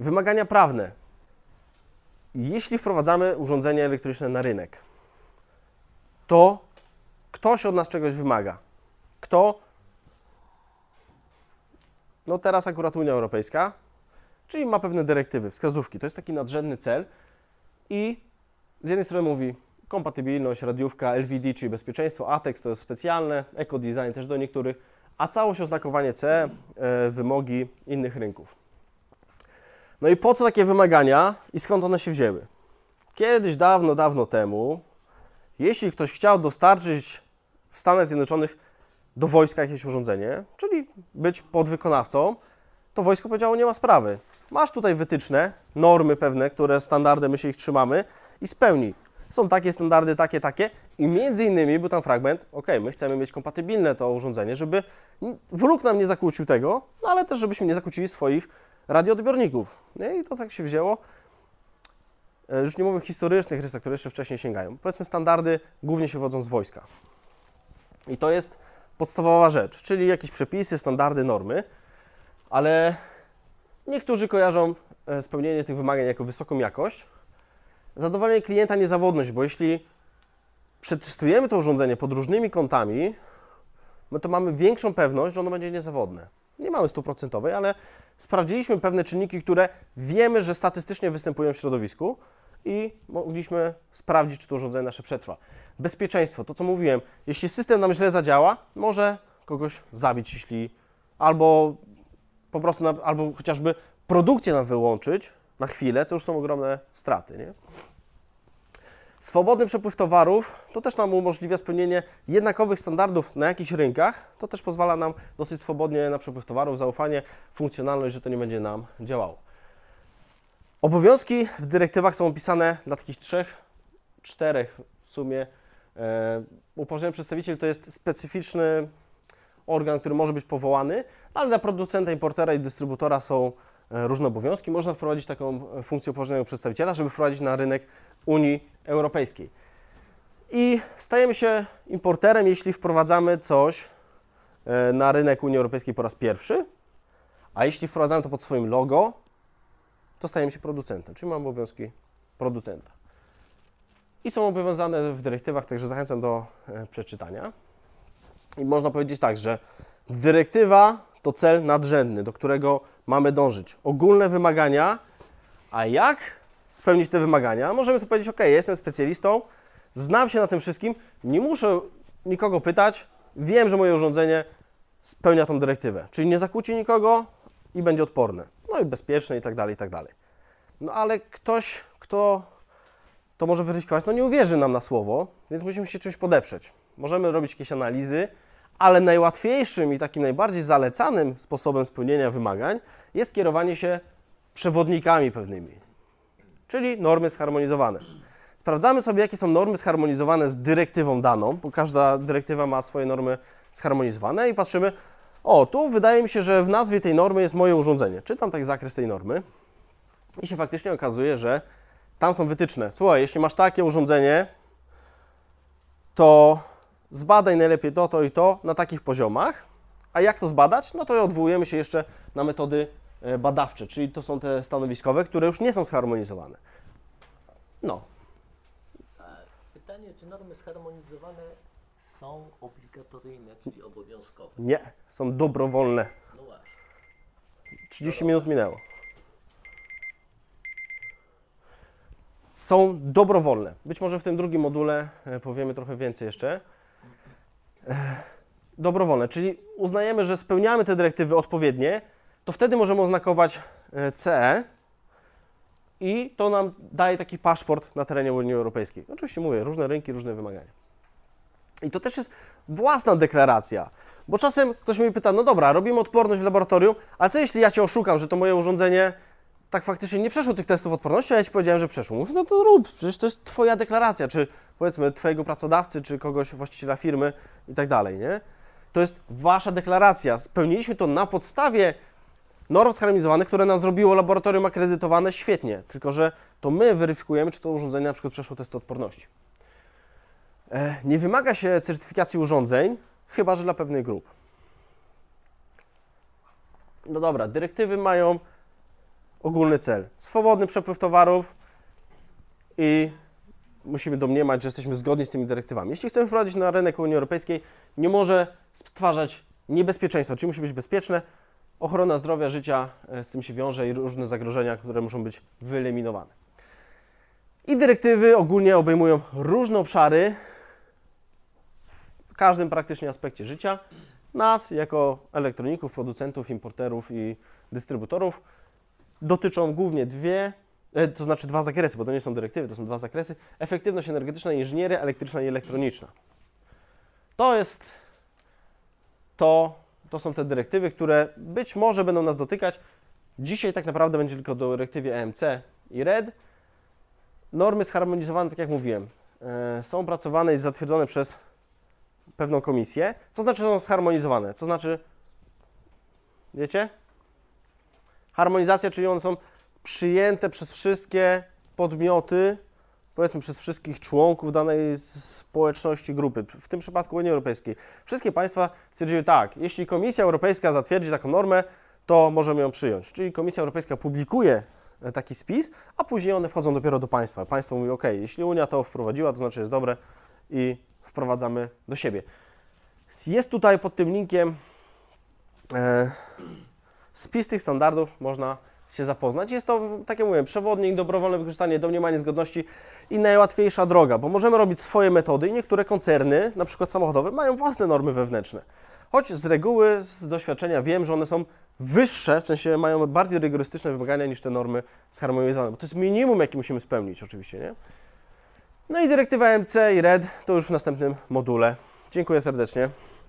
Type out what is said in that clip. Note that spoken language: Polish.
Wymagania prawne. Jeśli wprowadzamy urządzenie elektryczne na rynek, to ktoś od nas czegoś wymaga. Kto? No teraz akurat Unia Europejska, czyli ma pewne dyrektywy, wskazówki. To jest taki nadrzędny cel i z jednej strony mówi kompatybilność, radiówka, LVD, czyli bezpieczeństwo, ATEX to jest specjalne, ekodesign też do niektórych, a całość oznakowanie C, e, wymogi innych rynków. No i po co takie wymagania i skąd one się wzięły? Kiedyś, dawno, dawno temu, jeśli ktoś chciał dostarczyć w Stanach Zjednoczonych do wojska jakieś urządzenie, czyli być podwykonawcą, to wojsko powiedziało, nie ma sprawy. Masz tutaj wytyczne, normy pewne, które standardy, my się ich trzymamy i spełni. Są takie standardy, takie, takie i między innymi był tam fragment, ok, my chcemy mieć kompatybilne to urządzenie, żeby wróg nam nie zakłócił tego, no ale też żebyśmy nie zakłócili swoich radioodbiorników. No I to tak się wzięło. E, już nie mówię o historycznych rysach, które jeszcze wcześniej sięgają. Powiedzmy standardy głównie się wodzą z wojska. I to jest podstawowa rzecz, czyli jakieś przepisy, standardy, normy, ale niektórzy kojarzą e, spełnienie tych wymagań jako wysoką jakość. Zadowolenie klienta niezawodność, bo jeśli przetestujemy to urządzenie pod różnymi kątami, no to mamy większą pewność, że ono będzie niezawodne nie mamy stuprocentowej, ale sprawdziliśmy pewne czynniki, które wiemy, że statystycznie występują w środowisku i mogliśmy sprawdzić, czy to urządzenie nasze przetrwa. Bezpieczeństwo, to co mówiłem, jeśli system nam źle zadziała, może kogoś zabić, jeśli albo po prostu, albo chociażby produkcję nam wyłączyć na chwilę, co już są ogromne straty, nie? Swobodny przepływ towarów to też nam umożliwia spełnienie jednakowych standardów na jakichś rynkach. To też pozwala nam dosyć swobodnie na przepływ towarów, zaufanie, funkcjonalność, że to nie będzie nam działało. Obowiązki w dyrektywach są opisane dla takich trzech, czterech w sumie. E, upoważniony przedstawiciel to jest specyficzny organ, który może być powołany, ale dla producenta, importera i dystrybutora są E, różne obowiązki, można wprowadzić taką e, funkcję upoważnionego przedstawiciela, żeby wprowadzić na rynek Unii Europejskiej. I stajemy się importerem, jeśli wprowadzamy coś e, na rynek Unii Europejskiej po raz pierwszy, a jeśli wprowadzamy to pod swoim logo, to stajemy się producentem, czyli mamy obowiązki producenta. I są obowiązane w dyrektywach, także zachęcam do przeczytania. I można powiedzieć tak, że dyrektywa to cel nadrzędny, do którego mamy dążyć. Ogólne wymagania, a jak spełnić te wymagania? Możemy sobie powiedzieć, ok, jestem specjalistą, znam się na tym wszystkim, nie muszę nikogo pytać, wiem, że moje urządzenie spełnia tą dyrektywę, czyli nie zakłóci nikogo i będzie odporne, no i bezpieczne i tak dalej, i tak dalej. No ale ktoś, kto to może weryfikować, no nie uwierzy nam na słowo, więc musimy się czymś podeprzeć. Możemy robić jakieś analizy, ale najłatwiejszym i takim najbardziej zalecanym sposobem spełnienia wymagań jest kierowanie się przewodnikami pewnymi, czyli normy zharmonizowane. Sprawdzamy sobie, jakie są normy zharmonizowane z dyrektywą daną, bo każda dyrektywa ma swoje normy zharmonizowane i patrzymy, o, tu wydaje mi się, że w nazwie tej normy jest moje urządzenie. Czytam tak zakres tej normy i się faktycznie okazuje, że tam są wytyczne. Słuchaj, jeśli masz takie urządzenie, to zbadaj najlepiej to, to i to na takich poziomach. A jak to zbadać? No to odwołujemy się jeszcze na metody e, badawcze, czyli to są te stanowiskowe, które już nie są zharmonizowane. No. Pytanie, czy normy zharmonizowane są obligatoryjne, czyli obowiązkowe? Nie, są dobrowolne. No właśnie. 30 minut minęło. Są dobrowolne. Być może w tym drugim module e, powiemy trochę więcej jeszcze dobrowolne, czyli uznajemy, że spełniamy te dyrektywy odpowiednie, to wtedy możemy oznakować CE e i to nam daje taki paszport na terenie Unii Europejskiej. Oczywiście mówię, różne rynki, różne wymagania. I to też jest własna deklaracja, bo czasem ktoś mi pyta, no dobra, robimy odporność w laboratorium, a co jeśli ja Cię oszukam, że to moje urządzenie tak faktycznie nie przeszło tych testów odporności, a ja ci powiedziałem, że przeszło. Mówię, no to rób, przecież to jest twoja deklaracja, czy powiedzmy twojego pracodawcy, czy kogoś, właściciela firmy i tak dalej, nie? To jest wasza deklaracja. Spełniliśmy to na podstawie norm zharmonizowanych, które nam zrobiło laboratorium akredytowane świetnie, tylko że to my weryfikujemy, czy to urządzenie na przykład przeszło test odporności. E, nie wymaga się certyfikacji urządzeń, chyba że dla pewnych grup. No dobra, dyrektywy mają ogólny cel. Swobodny przepływ towarów i musimy domniemać, że jesteśmy zgodni z tymi dyrektywami. Jeśli chcemy wprowadzić na rynek Unii Europejskiej, nie może stwarzać niebezpieczeństwa, czyli musi być bezpieczne. Ochrona zdrowia, życia e, z tym się wiąże i różne zagrożenia, które muszą być wyeliminowane. I dyrektywy ogólnie obejmują różne obszary w każdym praktycznie aspekcie życia. Nas, jako elektroników, producentów, importerów i dystrybutorów, dotyczą głównie dwie, e, to znaczy dwa zakresy, bo to nie są dyrektywy, to są dwa zakresy. Efektywność energetyczna inżynieria elektryczna i elektroniczna. To jest to, to są te dyrektywy, które być może będą nas dotykać. Dzisiaj tak naprawdę będzie tylko do dyrektywy EMC i RED. Normy zharmonizowane, tak jak mówiłem, e, są pracowane i zatwierdzone przez pewną komisję. Co znaczy są zharmonizowane? Co znaczy, wiecie, Harmonizacja, czyli one są przyjęte przez wszystkie podmioty, powiedzmy przez wszystkich członków danej społeczności grupy, w tym przypadku Unii Europejskiej. Wszystkie państwa stwierdziły tak, jeśli Komisja Europejska zatwierdzi taką normę, to możemy ją przyjąć. Czyli Komisja Europejska publikuje e, taki spis, a później one wchodzą dopiero do państwa. Państwo mówi, ok, jeśli Unia to wprowadziła, to znaczy jest dobre i wprowadzamy do siebie. Jest tutaj pod tym linkiem e, Spis tych standardów można się zapoznać. Jest to, tak jak mówiłem, przewodnik, dobrowolne wykorzystanie domniemanie zgodności i najłatwiejsza droga, bo możemy robić swoje metody i niektóre koncerny, na przykład samochodowe, mają własne normy wewnętrzne. Choć z reguły, z doświadczenia wiem, że one są wyższe, w sensie mają bardziej rygorystyczne wymagania niż te normy zharmonizowane, bo to jest minimum, jakie musimy spełnić oczywiście, nie? No i dyrektywa MC i RED to już w następnym module. Dziękuję serdecznie.